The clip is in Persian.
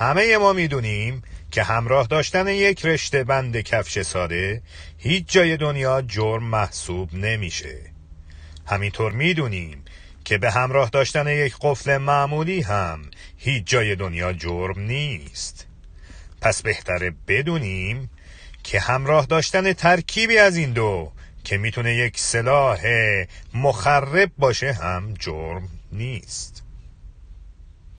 همه ما میدونیم که همراه داشتن یک رشته بند کفش ساده هیچ جای دنیا جرم محسوب نمیشه همینطور میدونیم که به همراه داشتن یک قفل معمولی هم هیچ جای دنیا جرم نیست پس بهتره بدونیم که همراه داشتن ترکیبی از این دو که میتونه یک سلاح مخرب باشه هم جرم نیست